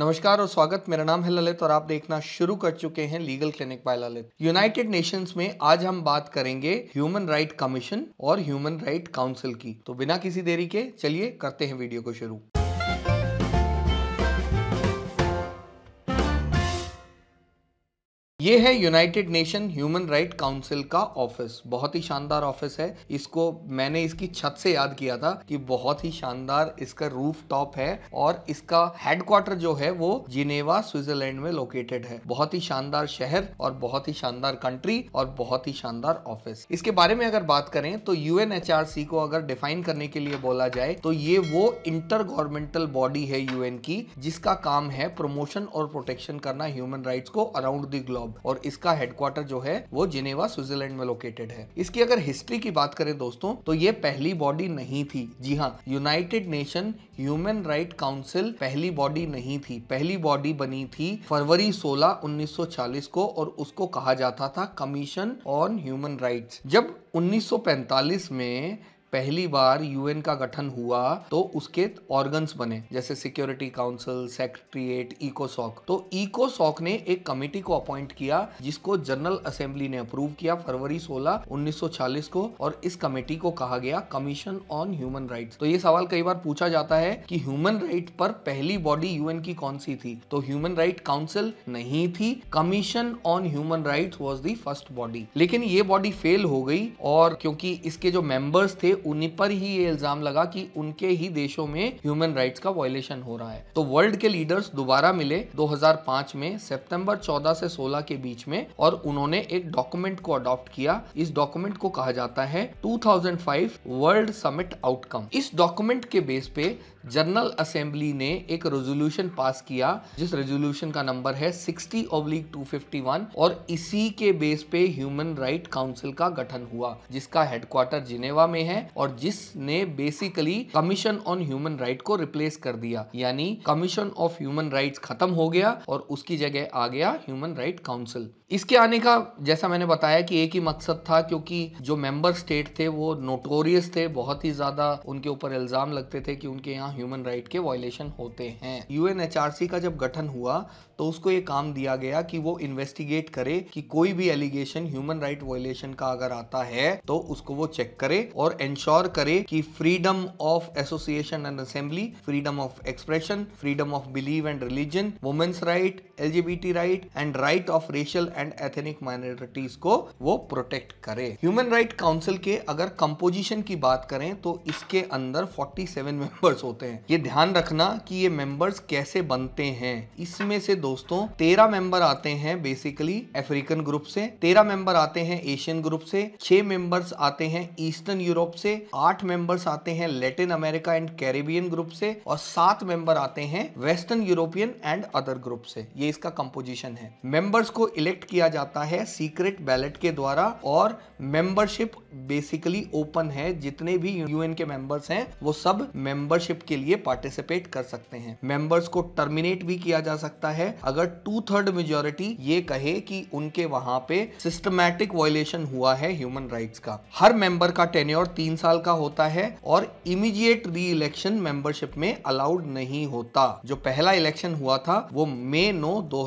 नमस्कार और स्वागत मेरा नाम है ललित और आप देखना शुरू कर चुके हैं legal clinic by Lalit United Nations में आज हम बात करेंगे ह्यूमन राइट कमीशन और ह्यूमन राइट काउंसिल की तो बिना किसी देरी के चलिए करते हैं वीडियो को शुरू ये है United Nation human right council का ऑफिस बहुत ही शानदार ऑफिस है इसको मैंने इसकी छत से याद किया था कि बहुत ही शानदार इसका रूफ टॉप है और इसका हेडक्वार्टर जो है वो जिनेवा स्विट्जरलैंड में लोकेटेड है बहुत ही शानदार शहर और बहुत ही शानदार कंट्री और बहुत ही शानदार ऑफिस इसके बारे में अगर बात करें तो यू को अगर डिफाइन करने के लिए बोला जाए तो ये वो इंटर गवर्नमेंटल बॉडी है यूएन की जिसका काम है प्रमोशन और प्रोटेक्शन करना ह्यूमन राइट को अराउंड द ग्लोब यूरोप और इसका हेडक्वार्टर जो है वो जिनेवा स्विट्जरलैंड में लोकेटेड है इसकी अगर हिस्ट्री की बात करें दोस्तों तो ये पहली बॉडी नहीं थी जी हाँ United Nation human right council पहली बॉडी नहीं थी पहली बॉडी बनी थी फरवरी 16 1940 को और उसको कहा जाता था कमीशन ऑन ह्यूमन राइट्स जब 1945 में पहली बार यूएन का गठन हुआ तो उसके ऑर्गन्स बने जैसे सिक्योरिटी काउंसिल सेक्रेटरिएट इकोसॉक तो इकोसॉक ने एक कमेटी को अपॉइंट किया जिसको जनरल असेंबली ने अप्रूव किया फरवरी 16 1940 को और इस कमेटी को कहा गया कमीशन ऑन ह्यूमन राइट्स तो ये सवाल कई बार पूछा जाता है कि ह्यूमन राइट पर पहली बॉडी यूएन की कौन सी थी तो ह्यूमन राइट काउंसिल नहीं थी commission on human right was the first body लेकिन ये बॉडी फेल हो गई और क्योंकि इसके जो मेंबर्स थे उन पर ही ये इल्जाम लगा कि उनके ही देशों में ह्यूमन राइट्स का वायलेशन हो रहा है तो वर्ल्ड के लीडर्स दोबारा मिले 2005 में सितंबर 14 से 16 के बीच में और उन्होंने एक डॉक्यूमेंट को अडॉप्ट किया इस डॉक्यूमेंट को कहा जाता है 2005 वर्ल्ड समिट आउटकम इस डॉक्यूमेंट के बेस पे जनरल असेंबली ने एक रेजोल्यूशन पास किया जिस रेजोल्यूशन का नंबर है 60 ओब्लिक 251 और इसी के बेस पे ह्यूमन राइट काउंसिल का गठन हुआ जिसका हेडक्वार्टर जिनेवा में है और जिसने basically commission on human right को रिप्लेस कर दिया यानी कमीशन ऑफ ह्यूमन राइट खत्म हो गया और उसकी जगह आ गया ह्यूमन राइट काउंसिल इसके आने का जैसा मैंने बताया कि एक ही मकसद था क्योंकि जो मेंबर स्टेट थे वो नोटोरियस थे बहुत ही ज्यादा उनके ऊपर इल्जाम लगते थे कि उनके यहाँ ह्यूमन राइट के वायलेशन होते हैं यू का जब गठन हुआ तो उसको ये काम दिया गया कि वो इन्वेस्टिगेट करे कि कोई भी एलिगेशन ह्यूमन राइट वायलेशन का अगर आता है तो उसको वो चेक करे और इंश्योर करे कि freedom of association and assembly freedom of expression freedom of believe and religion women's right LGBT right and right of racial and ethnic minorities को वो प्रोटेक्ट करे ह्यूमन राइट काउंसिल के अगर कंपोजिशन की बात करें तो इसके अंदर 47 मेंबर्स होते होते हैं ये ध्यान रखना कि ये मेंबर्स कैसे बनते हैं इसमें से दोस्तों तेरह मेंबर आते हैं बेसिकली अफ्रीकन ग्रुप से तेरह मेंबर आते हैं एशियन ग्रुप से छह मेंबर्स आते हैं ईस्टर्न यूरोप से आठ मेंबर्स आते हैं Latin America and Caribbean group से और सात मेंबर आते हैं Western European and other group से ये इसका कंपोजिशन है मेंबर्स को इलेक्ट किया जाता है सीक्रेट बैलेट के द्वारा और मेंबरशिप बेसिकली ओपन है जितने भी यूएन के मेंबर्स हैं वो सब मेंबरशिप के लिए पार्टिसिपेट कर सकते हैं मेंबर्स को टर्मिनेट भी किया जा सकता है अगर टू थर्ड मेजोरिटी ये कहे कि उनके वहां पे सिस्टमैटिक वायलेशन हुआ है ह्यूमन राइट्स का हर मेंबर का टेन्योर तीन साल का होता है और इमीडिएट री इलेक्शन मेंबरशिप में अलाउड नहीं होता जो पहला इलेक्शन हुआ था वो मे नो दो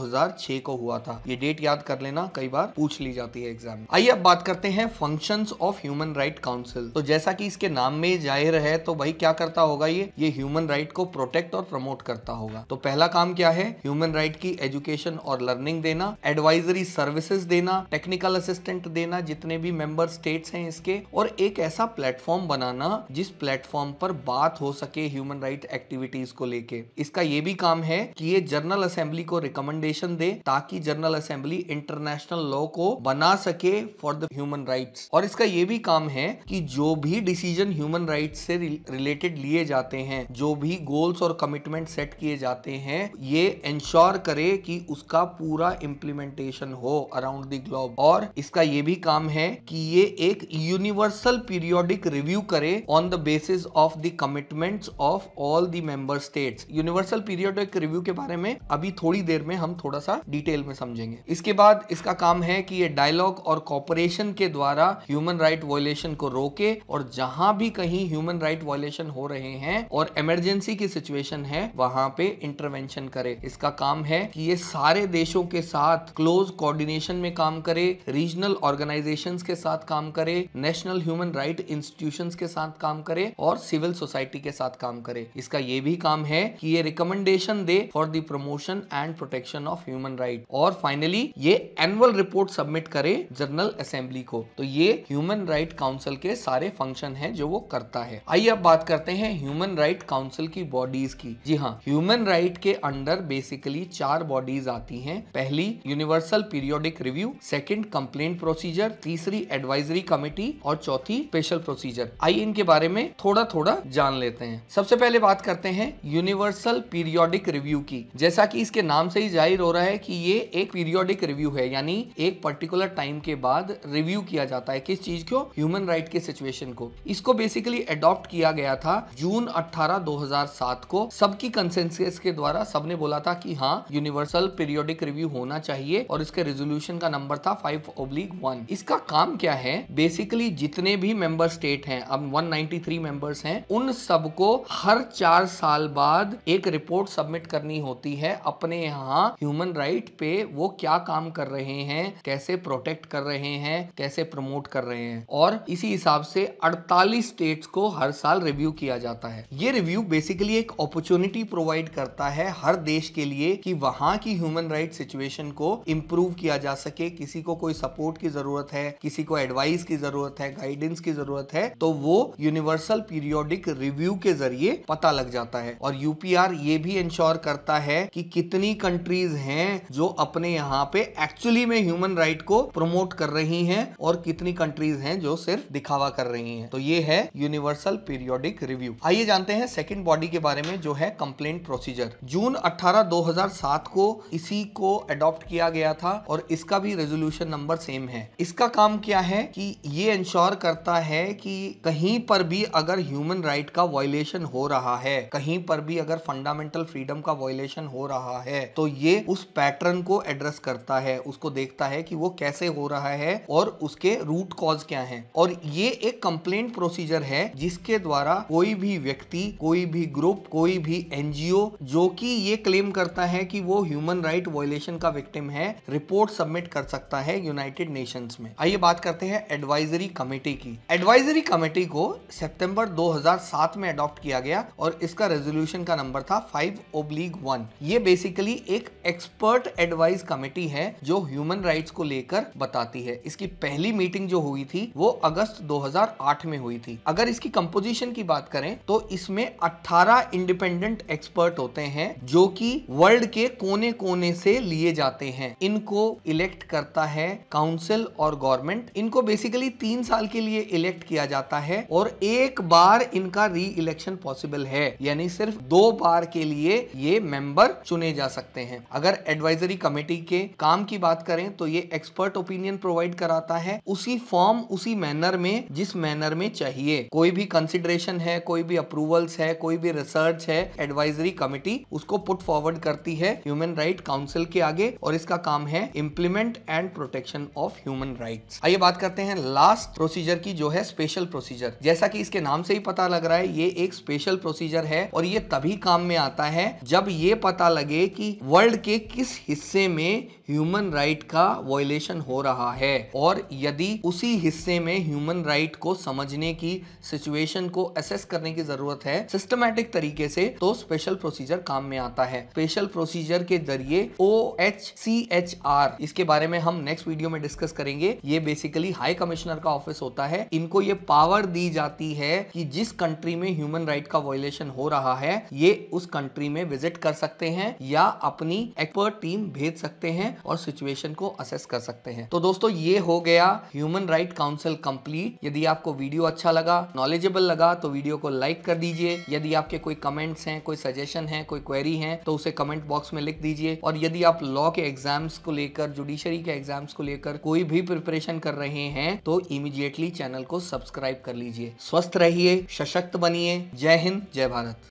को हुआ था ये डेट याद कर लेना कई बार पूछ ली जाती है एग्जाम आइए अब बात करते हैं function of of human right council तो जैसा कि इसके नाम में जाहिर है तो भाई क्या करता होगा ये ये ह्यूमन राइट को प्रोटेक्ट और प्रमोट करता होगा तो पहला काम क्या है ह्यूमन राइट की एजुकेशन और लर्निंग देना एडवाइजरी सर्विसेज देना टेक्निकल असिस्टेंट देना जितने भी मेंबर स्टेट्स हैं इसके और एक ऐसा प्लेटफॉर्म बनाना जिस प्लेटफॉर्म पर बात हो सके ह्यूमन राइट एक्टिविटीज को लेके इसका ये भी काम है कि ये जनरल असेंबली को रिकमेंडेशन दे ताकि जनरल असेंबली इंटरनेशनल लॉ को बना सके फॉर द ह्यूमन राइट्स और इसका ये भी काम है कि जो भी डिसीजन ह्यूमन राइट से रिलेटेड लिए जाते हैं जो भी गोल्स और कमिटमेंट सेट किए जाते हैं ये इंश्योर करे कि उसका पूरा इम्प्लीमेंटेशन हो अराउंड द ग्लोब और इसका ये भी काम है कि ये एक यूनिवर्सल पीरियोडिक रिव्यू करे on the basis of the commitments of all the member states universal periodic review के बारे में अभी थोड़ी देर में हम थोड़ा सा डिटेल में समझेंगे इसके बाद इसका काम है कि ये डायलॉग और कॉपरेशन के द्वारा ह्यूमन राइट राइट वायलेशन को रोके और जहां भी कहीं ह्यूमन राइट वायलेशन हो रहे हैं और इमरजेंसी की सिचुएशन है वहां पे इंटरवेंशन करे इसका काम है कि ये सारे देशों के साथ क्लोज कोऑर्डिनेशन में काम करे रीजनल ऑर्गेनाइजेशन के साथ काम करे नेशनल ह्यूमन राइट इंस्टीट्यूशन के साथ काम करे और सिविल सोसाइटी के साथ काम करे इसका ये भी काम है कि ये रिकमेंडेशन दे for the promotion and protection of human right और फाइनली ये एनुअल रिपोर्ट सबमिट करे जनरल असेंबली को तो ये ह्यूमन ह्यूमन राइट काउंसिल के सारे फंक्शन हैं जो वो करता है आइए अब बात करते हैं ह्यूमन राइट काउंसिल की बॉडीज की जी हाँ ह्यूमन राइट के अंडर बेसिकली चार बॉडीज आती हैं पहली universal periodic review second complaint procedure तीसरी एडवाइजरी कमेटी और चौथी स्पेशल प्रोसीजर आइए इनके बारे में थोड़ा थोड़ा जान लेते हैं सबसे पहले बात करते हैं यूनिवर्सल पीरियोडिक रिव्यू की जैसा की इसके नाम से ही जाहिर हो रहा है की ये एक पीरियोडिक रिव्यू है यानी एक पर्टिकुलर टाइम के बाद रिव्यू किया जाता है किस चीज क्यों ह्यूमन राइट के सिचुएशन को इसको बेसिकली एडॉप्ट किया गया था जून 18 2007 को सबकी कंसेंसस के द्वारा सबने बोला था कि हाँ यूनिवर्सल पीरियोडिक रिव्यू होना चाहिए और इसके रेजोल्यूशन का नंबर था फाइव ओब्लिक वन इसका काम क्या है बेसिकली जितने भी मेंबर स्टेट हैं अब 193 मेंबर्स हैं उन सबको हर चार साल बाद एक रिपोर्ट सबमिट करनी होती है अपने यहाँ ह्यूमन राइट पे वो क्या काम कर रहे हैं कैसे प्रोटेक्ट कर रहे हैं कैसे प्रमोट कर रहे हैं हैं और इसी हिसाब से 48 स्टेट्स को हर साल रिव्यू किया जाता है ये रिव्यू बेसिकली एक अपॉर्चुनिटी प्रोवाइड करता है हर देश के लिए कि वहाँ की ह्यूमन राइट सिचुएशन को इम्प्रूव किया जा सके किसी को कोई सपोर्ट की जरूरत है किसी को एडवाइस की जरूरत है गाइडेंस की जरूरत है तो वो यूनिवर्सल पीरियोडिक रिव्यू के जरिए पता लग जाता है और यूपीआर ये भी इंश्योर करता है कि कितनी कंट्रीज हैं जो अपने यहाँ पे एक्चुअली में ह्यूमन राइट को प्रमोट कर रही हैं और कितनी कंट्रीज हैं हैं जो सिर्फ दिखावा कर रही हैं तो ये है यूनिवर्सल पीरियोडिक रिव्यू आइए जानते हैं सेकंड बॉडी के बारे में जो है कंप्लेंट प्रोसीजर जून 18 2007 को इसी को अडॉप्ट किया गया था और इसका भी रेजोल्यूशन नंबर सेम है इसका काम क्या है कि ये इंश्योर करता है कि कहीं पर भी अगर ह्यूमन राइट का वॉयलेशन हो रहा है कहीं पर भी अगर फंडामेंटल फ्रीडम का वॉयलेशन हो रहा है तो ये उस पैटर्न को एड्रेस करता है उसको देखता है कि वो कैसे हो रहा है और उसके रूट कॉज क्या गया है और ये एक कंप्लेंट प्रोसीजर है जिसके द्वारा कोई भी व्यक्ति कोई भी ग्रुप कोई भी एनजीओ जो कि ये क्लेम करता है कि वो ह्यूमन राइट वायोलेशन का विक्टिम है रिपोर्ट सबमिट कर सकता है यूनाइटेड नेशंस में आइए बात करते हैं एडवाइजरी कमेटी की एडवाइजरी कमेटी को सितंबर 2007 में अडॉप्ट किया गया और इसका रेजोल्यूशन का नंबर था फाइव ओब्लीग वन ये बेसिकली एक एक्सपर्ट एडवाइज कमेटी है जो ह्यूमन राइट्स को लेकर बताती है इसकी पहली मीटिंग जो हुई थी थी वो अगस्त 2008 में हुई थी अगर इसकी कंपोजिशन की बात करें तो इसमें 18 इंडिपेंडेंट एक्सपर्ट होते हैं जो कि वर्ल्ड के कोने कोने से लिए जाते हैं इनको इलेक्ट करता है काउंसिल और गवर्नमेंट इनको बेसिकली तीन साल के लिए इलेक्ट किया जाता है और एक बार इनका री इलेक्शन पॉसिबल है यानी सिर्फ दो बार के लिए ये मेंबर चुने जा सकते हैं अगर एडवाइजरी कमेटी के काम की बात करें तो ये एक्सपर्ट ओपिनियन प्रोवाइड कराता है उसी फॉर्म उसी मैनर में जिस मैनर में चाहिए कोई भी कंसिडरेशन है कोई भी अप्रूवल्स है कोई भी रिसर्च है एडवाइजरी कमिटी उसको पुट फॉरवर्ड करती है ह्यूमन राइट काउंसिल के आगे और इसका काम है implement and protection of human right आइए बात करते हैं लास्ट प्रोसीजर की जो है स्पेशल प्रोसीजर जैसा कि इसके नाम से ही पता लग रहा है ये एक स्पेशल प्रोसीजर है और ये तभी काम में आता है जब ये पता लगे कि वर्ल्ड के किस हिस्से में ह्यूमन राइट का वॉयलेशन हो रहा है और यदि उसी हिस्से हिस्से में ह्यूमन राइट को समझने की सिचुएशन को असेस करने की जरूरत है सिस्टमेटिक तरीके से तो स्पेशल प्रोसीजर काम में आता है स्पेशल प्रोसीजर के जरिए O H C H R इसके बारे में हम नेक्स्ट वीडियो में डिस्कस करेंगे ये बेसिकली हाई कमिश्नर का ऑफिस होता है इनको ये पावर दी जाती है कि जिस कंट्री में ह्यूमन राइट का वॉयलेशन हो रहा है ये उस कंट्री में विजिट कर सकते हैं या अपनी एक्सपर्ट टीम भेज सकते हैं और सिचुएशन को असेस कर सकते हैं तो दोस्तों ये हो गया human right council council complete यदि आपको वीडियो अच्छा लगा नॉलेजेबल लगा तो वीडियो को लाइक कर दीजिए यदि आपके कोई कमेंट्स हैं कोई सजेशन है कोई क्वेरी है तो उसे कमेंट बॉक्स में लिख दीजिए और यदि आप लॉ के एग्जाम्स को लेकर जुडिशरी के एग्जाम्स को लेकर कोई भी प्रिपरेशन कर रहे हैं तो इमीडिएटली चैनल को सब्सक्राइब कर लीजिए स्वस्थ रहिए सशक्त बनिए जय हिंद जय भारत